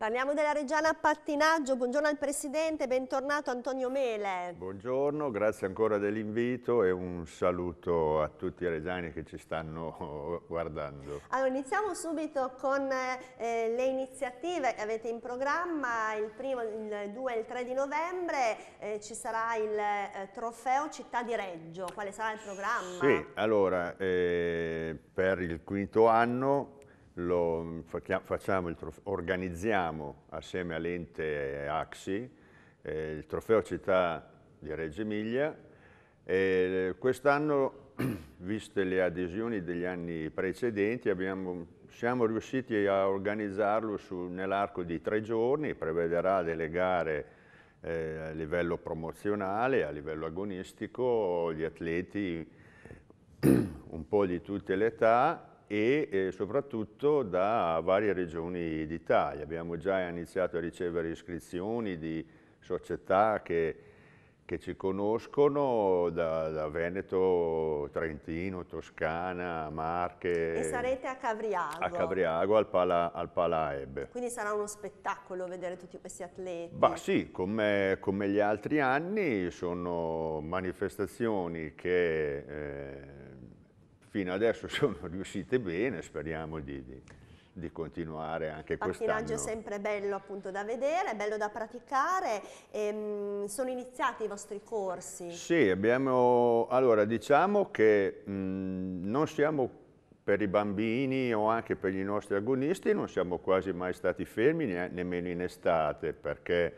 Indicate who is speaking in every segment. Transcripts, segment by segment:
Speaker 1: Parliamo della Reggiana Pattinaggio, buongiorno al Presidente, bentornato Antonio Mele.
Speaker 2: Buongiorno, grazie ancora dell'invito e un saluto a tutti i regiani che ci stanno guardando.
Speaker 1: Allora iniziamo subito con eh, le iniziative che avete in programma, il primo, il 2 e il 3 di novembre eh, ci sarà il eh, trofeo Città di Reggio, quale sarà il programma? Sì,
Speaker 2: allora eh, per il quinto anno lo, trofeo, organizziamo assieme all'ente AXI eh, il trofeo città di Reggio Emilia quest'anno, viste le adesioni degli anni precedenti, abbiamo, siamo riusciti a organizzarlo nell'arco di tre giorni, prevederà delle gare eh, a livello promozionale, a livello agonistico, gli atleti un po' di tutte le età e eh, soprattutto da varie regioni d'Italia. Abbiamo già iniziato a ricevere iscrizioni di società che, che ci conoscono da, da, Veneto, Trentino, Toscana, Marche. E sarete
Speaker 1: a Cavriago. A
Speaker 2: Cavriago, al Pala, al Pala Ebbe.
Speaker 1: Quindi sarà uno spettacolo vedere tutti questi atleti. Bah
Speaker 2: sì, come, come gli altri anni sono manifestazioni che... Eh, fino adesso sono riuscite bene, speriamo di, di, di continuare anche quest'anno. Il pattinaggio è sempre
Speaker 1: bello appunto da vedere, bello da praticare, ehm, sono iniziati i vostri corsi?
Speaker 2: Sì, abbiamo, allora diciamo che mh, non siamo per i bambini o anche per i nostri agonisti non siamo quasi mai stati fermi, ne, nemmeno in estate, perché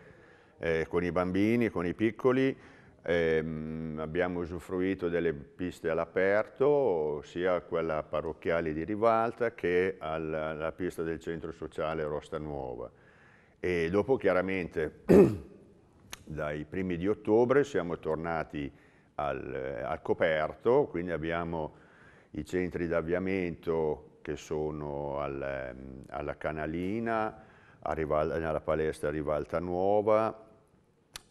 Speaker 2: eh, con i bambini, con i piccoli, Ehm, abbiamo usufruito delle piste all'aperto, sia quella parrocchiale di Rivalta che alla, alla pista del centro sociale Rosta Nuova. E dopo chiaramente dai primi di ottobre siamo tornati al, al coperto, quindi abbiamo i centri d'avviamento che sono al, ehm, alla Canalina, alla palestra Rivalta Nuova,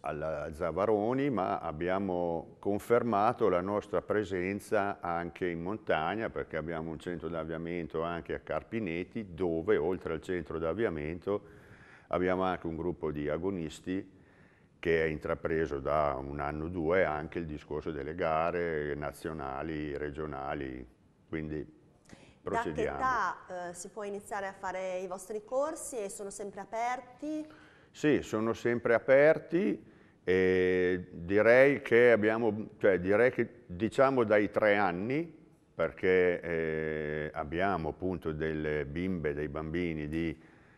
Speaker 2: alla Zavaroni, ma abbiamo confermato la nostra presenza anche in montagna, perché abbiamo un centro d'avviamento anche a Carpineti, dove oltre al centro d'avviamento abbiamo anche un gruppo di agonisti che è intrapreso da un anno o due anche il discorso delle gare nazionali, regionali, quindi procediamo. Da
Speaker 1: che età eh, si può iniziare a fare i vostri corsi e sono sempre aperti?
Speaker 2: Sì, sono sempre aperti, e direi che abbiamo, cioè direi che diciamo dai tre anni, perché eh, abbiamo appunto delle bimbe, dei bambini di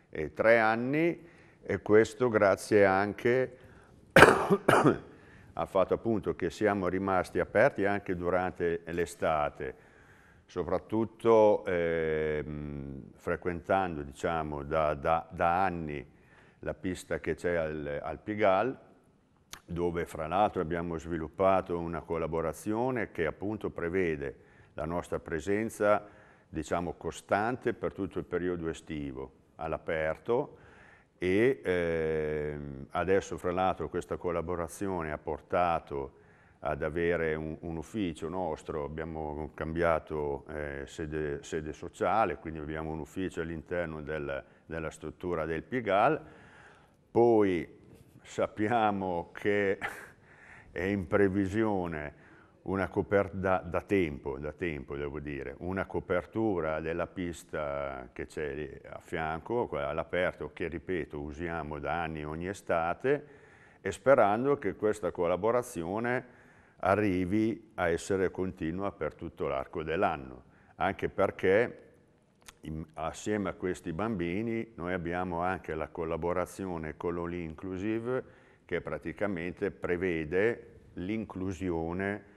Speaker 2: eh, tre anni e questo grazie anche al fatto appunto che siamo rimasti aperti anche durante l'estate, soprattutto eh, frequentando diciamo da, da, da anni la pista che c'è al, al Pigal, dove fra l'altro abbiamo sviluppato una collaborazione che appunto prevede la nostra presenza diciamo, costante per tutto il periodo estivo all'aperto e eh, adesso fra l'altro questa collaborazione ha portato ad avere un, un ufficio nostro, abbiamo cambiato eh, sede, sede, sociale, quindi abbiamo un ufficio all'interno del, della struttura del Pigal, poi sappiamo che è in previsione una copertura, da, da, tempo, da tempo devo dire, una copertura della pista che c'è a fianco, quella all'aperto, che ripeto usiamo da anni ogni estate, e sperando che questa collaborazione arrivi a essere continua per tutto l'arco dell'anno, anche perché assieme a questi bambini noi abbiamo anche la collaborazione con l'Oli Inclusive che praticamente prevede l'inclusione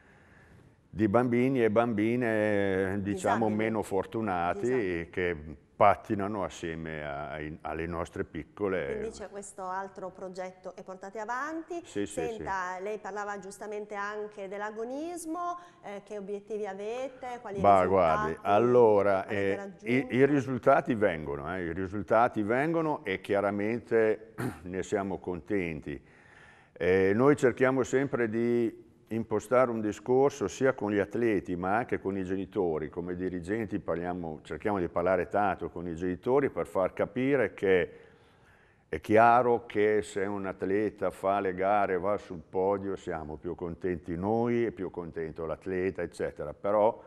Speaker 2: di bambini e bambine diciamo Disabili. meno fortunati Disabili. che pattinano assieme a, a, alle nostre piccole. Quindi
Speaker 1: c'è questo altro progetto e portate avanti. Sì, Senta, sì, lei parlava giustamente anche dell'agonismo, eh, che obiettivi avete, quali bah, risultati? Guardi,
Speaker 2: allora, eh, i, i, risultati vengono, eh, i risultati vengono e chiaramente ne siamo contenti. Eh, noi cerchiamo sempre di impostare un discorso sia con gli atleti ma anche con i genitori, come dirigenti parliamo, cerchiamo di parlare tanto con i genitori per far capire che è chiaro che se un atleta fa le gare, va sul podio, siamo più contenti noi e più contento l'atleta, eccetera. Però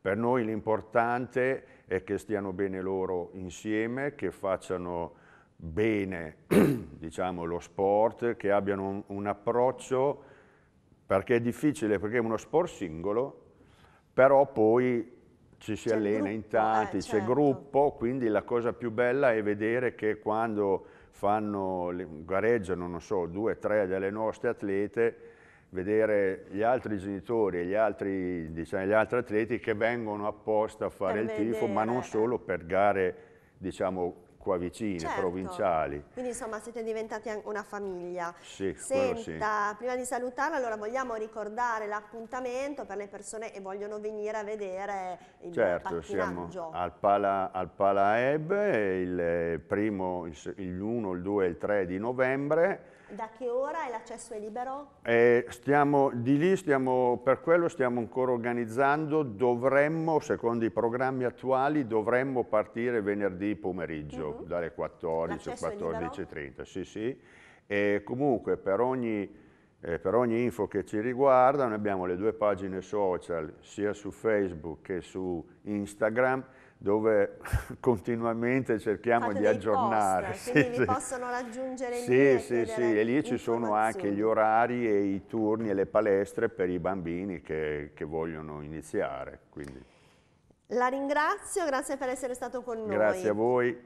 Speaker 2: per noi l'importante è che stiano bene loro insieme, che facciano bene diciamo, lo sport, che abbiano un, un approccio perché è difficile, perché è uno sport singolo, però poi ci si allena gruppo, in eh, tanti, eh, c'è certo. gruppo, quindi la cosa più bella è vedere che quando fanno, gareggiano, non so, due o tre delle nostre atlete, vedere gli altri genitori e gli altri, diciamo, gli altri atleti che vengono apposta a fare per il vedere. tifo, ma non solo per gare, diciamo, qua vicine, certo. provinciali.
Speaker 1: Quindi insomma siete diventati una famiglia.
Speaker 2: Sì, Senta,
Speaker 1: sì. prima di salutarla allora vogliamo ricordare l'appuntamento per le persone che vogliono venire a vedere il certo, pattinaggio. siamo
Speaker 2: al Pala, al Pala Eb, il eh, primo, il 1, il 2 e il 3 di novembre
Speaker 1: da che ora l'accesso è libero?
Speaker 2: Eh, stiamo di lì, stiamo, per quello stiamo ancora organizzando, dovremmo, secondo i programmi attuali, dovremmo partire venerdì pomeriggio mm -hmm. dalle 14 alle 14.30. Sì, sì. E comunque per ogni... E eh, per ogni info che ci riguarda noi abbiamo le due pagine social sia su Facebook che su Instagram dove continuamente cerchiamo Fate di aggiornare. Post, sì, sì. possono
Speaker 1: raggiungere Sì, sì, sì, e lì ci sono
Speaker 2: anche gli orari e i turni e le palestre per i bambini che, che vogliono iniziare. Quindi.
Speaker 1: La ringrazio, grazie per essere stato con grazie noi. Grazie a
Speaker 2: voi.